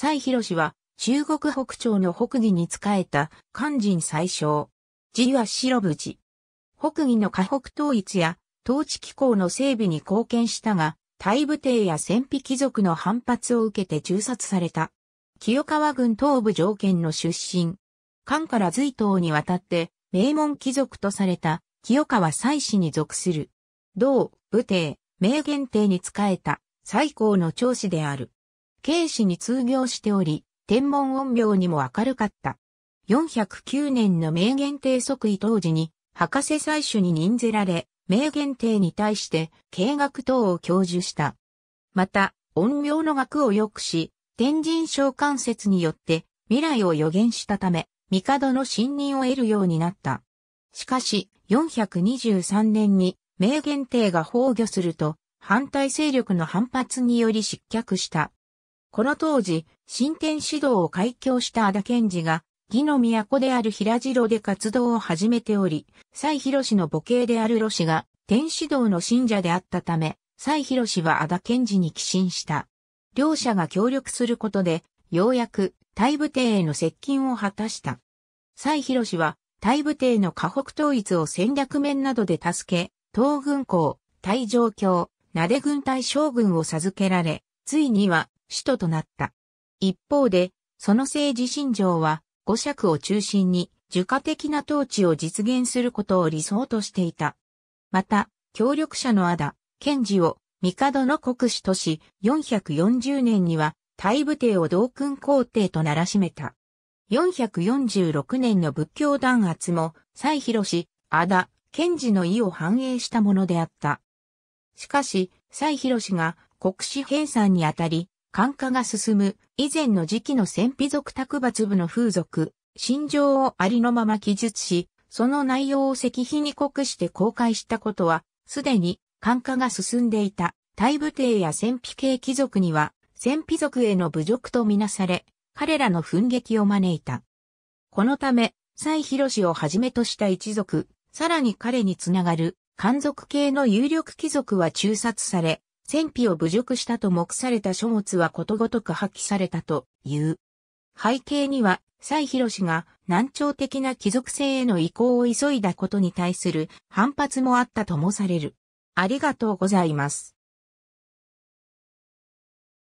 蔡氏は中国北朝の北魏に仕えた漢人最小。字は白淵。北魏の河北統一や統治機構の整備に貢献したが、大武帝や戦費貴族の反発を受けて銃殺された。清川軍東部条件の出身。漢から隋唐にわたって、名門貴族とされた清川祭祀に属する。同、武帝、名元帝に仕えた最高の長子である。慶氏に通行しており、天文音量にも明るかった。409年の名言帝即位当時に、博士採取に任ぜられ、名言帝に対して、経学等を教授した。また、音量の学を良くし、天神召喚説によって、未来を予言したため、帝の信任を得るようになった。しかし、423年に、名言帝が崩御すると、反対勢力の反発により失脚した。この当時、新天指導を開教した安田賢治が、義の都である平城で活動を始めており、西広氏の母系である露氏が、天指導の信者であったため、西広氏は安田賢治に寄進した。両者が協力することで、ようやく、大部帝への接近を果たした。西広氏は、大部帝の河北統一を戦略面などで助け、東軍校、大上京、撫で軍隊将軍を授けられ、ついには首都となった。一方で、その政治信条は、五尺を中心に、儒家的な統治を実現することを理想としていた。また、協力者のアダ、賢治を、帝の国主とし、440年には、大武帝を同君皇帝とならしめた。446年の仏教弾圧も、蔡広氏、アダ、賢治の意を反映したものであった。しかし、蔡広氏が国史編纂にあたり、寒化が進む以前の時期の戦費族卓抜部の風俗、心情をありのまま記述し、その内容を石碑にくして公開したことは、すでに寒化が進んでいた大部帝や戦費系貴族には、戦費族への侮辱とみなされ、彼らの奮撃を招いた。このため、蔡広氏をはじめとした一族、さらに彼につながる、漢族系の有力貴族は中殺され、戦費を侮辱したと目された書物はことごとく破棄されたという。背景には、蔡博氏が難聴的な貴族性への移行を急いだことに対する反発もあったともされる。ありがとうございます。